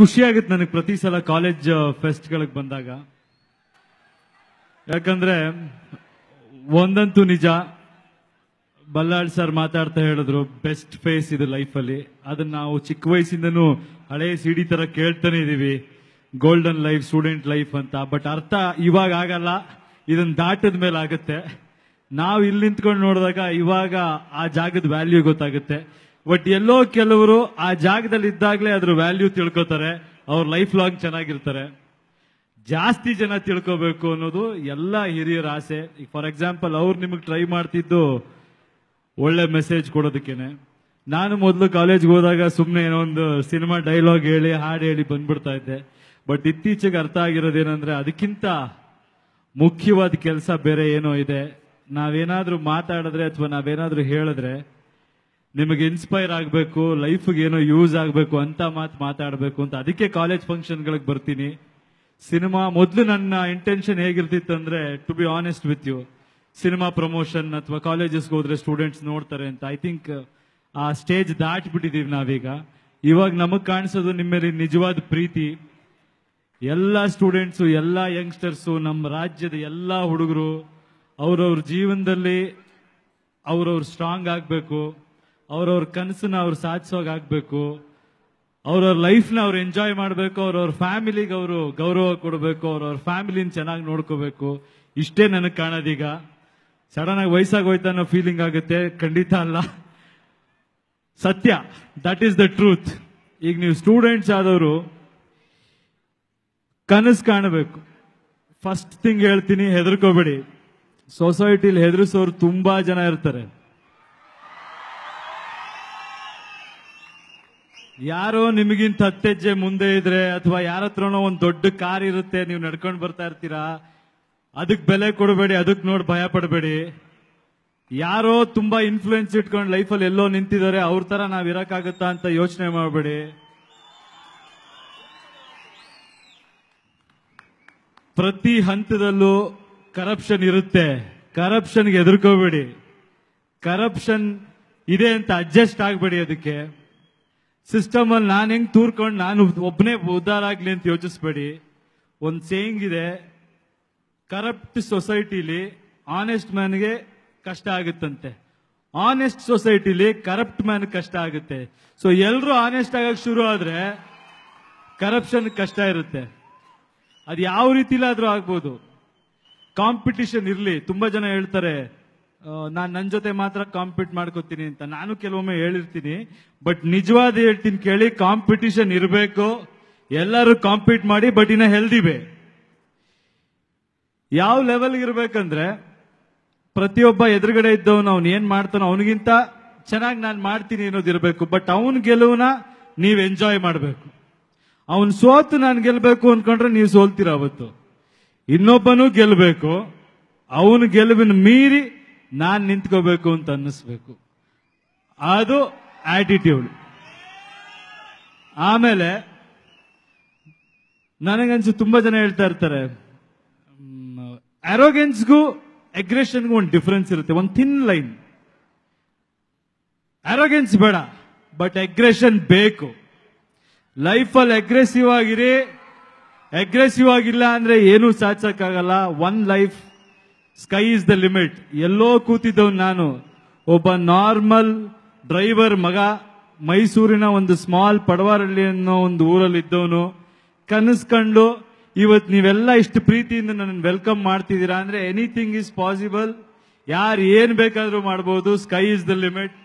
ಖುಷಿ ಆಗುತ್ತೆ ನನಗೆ ಪ್ರತಿ ಸಲ ಕಾಲೇಜ್ ಫೆಸ್ಟ್ಗಳಿಗೆ ಬಂದಾಗ ಯಾಕಂದ್ರೆ ಒಂದಂತೂ ನಿಜ ಬಲ್ಲಾಳ್ ಸರ್ ಮಾತಾಡ್ತಾ ಹೇಳಿದ್ರು ಬೆಸ್ಟ್ ಫೇಸ್ ಇದು ಲೈಫಲ್ಲಿ ಅದನ್ನ ನಾವು ಚಿಕ್ಕ ವಯಸ್ಸಿಂದನು ಹಳೆ ಸಿಡಿ ತರ ಕೇಳ್ತಾನೆ ಇದೀವಿ ಗೋಲ್ಡನ್ ಲೈಫ್ ಸ್ಟೂಡೆಂಟ್ ಲೈಫ್ ಅಂತ ಬಟ್ ಅರ್ಥ ಇವಾಗ ಆಗಲ್ಲ ಇದನ್ನ ದಾಟದ ಮೇಲೆ ಆಗುತ್ತೆ ನಾವು ಇಲ್ಲಿ ನಿಂತ್ಕೊಂಡು ನೋಡಿದಾಗ ಇವಾಗ ಆ ಜಾಗದ ವ್ಯಾಲ್ಯೂ ಗೊತ್ತಾಗುತ್ತೆ ಬಟ್ ಎಲ್ಲೋ ಕೆಲವರು ಆ ಜಾಗದಲ್ಲಿ ಇದ್ದಾಗಲೇ ಅದ್ರ ವ್ಯಾಲ್ಯೂ ತಿಳ್ಕೊತಾರೆ ಅವ್ರ ಲೈಫ್ ಲಾಂಗ್ ಚೆನ್ನಾಗಿರ್ತಾರೆ ಜಾಸ್ತಿ ಜನ ತಿಳ್ಕೋಬೇಕು ಅನ್ನೋದು ಎಲ್ಲ ಹಿರಿಯರ ಆಸೆ ಈಗ ಫಾರ್ ಎಕ್ಸಾಂಪಲ್ ಅವ್ರು ನಿಮಗೆ ಟ್ರೈ ಮಾಡ್ತಿದ್ದು ಒಳ್ಳೆ ಮೆಸೇಜ್ ಕೊಡೋದಕ್ಕೇನೆ ನಾನು ಮೊದಲು ಕಾಲೇಜ್ಗೆ ಹೋದಾಗ ಸುಮ್ಮನೆ ಏನೋ ಒಂದು ಸಿನಿಮಾ ಡೈಲಾಗ್ ಹೇಳಿ ಹಾಡು ಹೇಳಿ ಬಂದ್ಬಿಡ್ತಾ ಇದ್ದೆ ಬಟ್ ಇತ್ತೀಚೆಗೆ ಅರ್ಥ ಆಗಿರೋದೇನಂದ್ರೆ ಅದಕ್ಕಿಂತ ಮುಖ್ಯವಾದ ಕೆಲಸ ಬೇರೆ ಏನೋ ಇದೆ ನಾವೇನಾದರೂ ಮಾತಾಡಿದ್ರೆ ಅಥವಾ ನಾವೇನಾದರೂ ಹೇಳಿದ್ರೆ ನಿಮಗೆ ಇನ್ಸ್ಪೈರ್ ಆಗಬೇಕು ಲೈಫ್ಗೆ ಏನೋ ಯೂಸ್ ಆಗಬೇಕು ಅಂತ ಮಾತು ಮಾತಾಡಬೇಕು ಅಂತ ಅದಕ್ಕೆ ಕಾಲೇಜ್ ಫಂಕ್ಷನ್ಗಳಿಗೆ ಬರ್ತೀನಿ ಸಿನಿಮಾ ಮೊದಲು ನನ್ನ ಇಂಟೆನ್ಷನ್ ಹೇಗಿರ್ತಿತ್ತು ಅಂದರೆ to be honest with you cinema promotion ಅಥವಾ ಕಾಲೇಜಸ್ಗೆ ಹೋದ್ರೆ ಸ್ಟೂಡೆಂಟ್ಸ್ ನೋಡ್ತಾರೆ ಅಂತ ಐ ಥಿಂಕ್ ಆ ಸ್ಟೇಜ್ ದಾಟ್ಬಿಟ್ಟಿದ್ದೀವಿ ನಾವೀಗ ಇವಾಗ ನಮಗ್ ಕಾಣಿಸೋದು ನಿಮ್ಮಲ್ಲಿ ನಿಜವಾದ ಪ್ರೀತಿ ಎಲ್ಲ ಸ್ಟೂಡೆಂಟ್ಸು ಎಲ್ಲ ಯಂಗ್ಸ್ಟರ್ಸು ನಮ್ಮ ರಾಜ್ಯದ ಎಲ್ಲ ಹುಡುಗರು ಅವ್ರವ್ರ ಜೀವನದಲ್ಲಿ ಅವ್ರವ್ರ ಸ್ಟ್ರಾಂಗ್ ಆಗಬೇಕು ಅವ್ರವ್ರ ಕನಸನ್ನ ಅವ್ರು ಸಾಧಿಸೋಗ ಆಗ್ಬೇಕು ಅವ್ರವ್ರ ಲೈಫ್ನ ಅವ್ರು ಎಂಜಾಯ್ ಮಾಡಬೇಕು ಅವ್ರವ್ರ ಫ್ಯಾಮಿಲಿಗೆ ಅವರು ಗೌರವ ಕೊಡಬೇಕು ಅವ್ರವ್ರ ಫ್ಯಾಮಿಲಿನ ಚೆನ್ನಾಗಿ ನೋಡ್ಕೋಬೇಕು ಇಷ್ಟೇ ನನಗೆ ಕಾಣೋದೀಗ ಸಡನ್ ಆಗಿ ವಯಸ್ಸಾಗಿ ಹೋಯ್ತಾ ಅನ್ನೋ ಫೀಲಿಂಗ್ ಆಗುತ್ತೆ ಖಂಡಿತ ಅಲ್ಲ ಸತ್ಯ ದಟ್ ಈಸ್ ದ ಟ್ರೂತ್ ಈಗ ನೀವು ಸ್ಟೂಡೆಂಟ್ಸ್ ಆದವರು ಕನಸು ಕಾಣಬೇಕು ಫಸ್ಟ್ ಥಿಂಗ್ ಹೇಳ್ತೀನಿ ಹೆದರ್ಕೋಬೇಡಿ ಸೊಸೈಟಿಲಿ ಹೆದರಿಸೋರು ತುಂಬಾ ಜನ ಇರ್ತಾರೆ ಯಾರೋ ನಿಮಗಿಂತ ಹತ್ತೆಜ್ಜೆ ಮುಂದೆ ಇದ್ರೆ ಅಥವಾ ಯಾರ ಹತ್ರನೋ ಒಂದ್ ದೊಡ್ಡ ಕಾರ್ ಇರುತ್ತೆ ನೀವು ನಡ್ಕೊಂಡು ಬರ್ತಾ ಇರ್ತೀರಾ ಅದಕ್ ಬೆಲೆ ಕೊಡಬೇಡಿ ಅದಕ್ ನೋಡಿ ಭಯ ಪಡಬೇಡಿ ಯಾರೋ ತುಂಬಾ ಇನ್ಫ್ಲೂಯೆನ್ಸ್ ಇಟ್ಕೊಂಡು ಲೈಫಲ್ಲಿ ಎಲ್ಲೋ ನಿಂತಿದ್ದಾರೆ ಅವ್ರ ತರ ನಾವ್ ಇರೋಕ್ಕಾಗತ್ತಾ ಅಂತ ಯೋಚನೆ ಮಾಡಬೇಡಿ ಪ್ರತಿ ಹಂತದಲ್ಲೂ ಕರಪ್ಷನ್ ಇರುತ್ತೆ ಕರಪ್ಷನ್ಗೆ ಎದುರ್ಕೋಬೇಡಿ ಕರಪ್ಷನ್ ಇದೆ ಅಂತ ಅಡ್ಜಸ್ಟ್ ಆಗಬೇಡಿ ಅದಕ್ಕೆ ಸಿಸ್ಟಮ್ ಅಲ್ಲಿ ನಾನು ಹೆಂಗ್ ತೂರ್ಕೊಂಡು ನಾನು ಒಬ್ಬನೇ ಉದ್ದಾರ ಆಗ್ಲಿ ಅಂತ ಯೋಚಿಸ್ಬೇಡಿ ಒಂದು ಸೇಯಿಂಗ್ ಇದೆ ಕರಪ್ಟ್ ಸೊಸೈಟಿಲಿ ಆನೆಸ್ಟ್ ಮ್ಯಾನ್ಗೆ ಕಷ್ಟ ಆಗುತ್ತಂತೆ ಆನೆಸ್ಟ್ ಸೊಸೈಟಿಲಿ ಕರಪ್ಟ್ ಮ್ಯಾನ್ ಕಷ್ಟ ಆಗುತ್ತೆ ಸೊ ಎಲ್ಲರೂ ಆನೆಸ್ಟ್ ಆಗಕ್ಕೆ ಶುರು ಆದ್ರೆ ಕರಪ್ಷನ್ ಕಷ್ಟ ಇರುತ್ತೆ ಅದು ಯಾವ ರೀತಿಲಾದ್ರೂ ಆಗ್ಬೋದು ಕಾಂಪಿಟಿಷನ್ ಇರಲಿ ತುಂಬಾ ಜನ ಹೇಳ್ತಾರೆ ನಾನು ನನ್ನ ಜೊತೆ ಮಾತ್ರ ಕಾಂಪೀಟ್ ಮಾಡ್ಕೋತೀನಿ ಅಂತ ನಾನು ಕೆಲವೊಮ್ಮೆ ಹೇಳಿರ್ತೀನಿ ಬಟ್ ನಿಜವಾದ ಹೇಳ್ತೀನಿ ಕೇಳಿ ಕಾಂಪಿಟಿಷನ್ ಇರಬೇಕು ಎಲ್ಲರೂ ಕಾಂಪೀಟ್ ಮಾಡಿ ಬಟ್ ಇನ್ನ ಹೆಲ್ದಿ ವೇ ಯಾವ ಲೆವೆಲ್ ಇರ್ಬೇಕಂದ್ರೆ ಪ್ರತಿಯೊಬ್ಬ ಎದುರುಗಡೆ ಇದ್ದವನು ಅವ್ನು ಏನ್ ಮಾಡ್ತಾನೋ ಅವನಿಗಿಂತ ಚೆನ್ನಾಗಿ ನಾನು ಮಾಡ್ತೀನಿ ಅನ್ನೋದಿರಬೇಕು ಬಟ್ ಅವನ್ ಗೆಲುವನ್ನ ನೀವು ಎಂಜಾಯ್ ಮಾಡಬೇಕು ಅವನ್ ಸೋತು ನಾನು ಗೆಲ್ಬೇಕು ಅನ್ಕೊಂಡ್ರೆ ನೀವು ಸೋಲ್ತೀರ ಅವತ್ತು ಇನ್ನೊಬ್ಬನು ಗೆಲ್ಬೇಕು ಅವನ ಗೆಲುವಿನ ಮೀರಿ ನಾನು ನಿಂತ್ಕೋಬೇಕು ಅಂತ ಅನ್ನಿಸ್ಬೇಕು ಅದು ಆಟಿಟ್ಯೂಡ್ ಆಮೇಲೆ ನನಗನ್ಸು ತುಂಬಾ ಜನ ಹೇಳ್ತಾ ಇರ್ತಾರೆ ಅರೋಗೆನ್ಸ್ಗೂ ಅಗ್ರೆಷನ್ಗೂ ಒಂದು ಡಿಫ್ರೆನ್ಸ್ ಇರುತ್ತೆ ಒಂದು ಥಿನ್ ಲೈನ್ ಅರೋಗೆನ್ಸ್ ಬೇಡ ಬಟ್ ಅಗ್ರೆಷನ್ ಬೇಕು ಲೈಫಲ್ಲಿ ಅಗ್ರೆಸಿವ್ ಆಗಿರಿ ಅಗ್ರೆಸಿವ್ ಆಗಿಲ್ಲ ಅಂದ್ರೆ ಏನೂ ಸಾಧಿಸೋಕ್ಕಾಗಲ್ಲ one life sky is the limit ಎಲ್ಲೋ ಕೂತಿದ್ದವ್ ನಾನು ಒಬ್ಬ ನಾರ್ಮಲ್ ಡ್ರೈವರ್ ಮಗ ಮೈಸೂರಿನ ಒಂದು ಸ್ಮಾಲ್ ಪಡವಾರಳ್ಳಿ ಅನ್ನೋ ಒಂದು ಊರಲ್ಲಿ ಇದ್ದವನು ಕನಸ್ಕೊಂಡು ಇವತ್ತು ನೀವೆಲ್ಲ ಇಷ್ಟು ಪ್ರೀತಿಯಿಂದ ನನ್ನ ವೆಲ್ಕಮ್ ಮಾಡ್ತಿದ್ದೀರಾ ಅಂದ್ರೆ ಎನಿಥಿಂಗ್ ಇಸ್ ಪಾಸಿಬಲ್ ಯಾರು ಏನ್ ಬೇಕಾದ್ರೂ ಮಾಡಬಹುದು ಸ್ಕೈ ಇಸ್ ದ ಲಿಮಿಟ್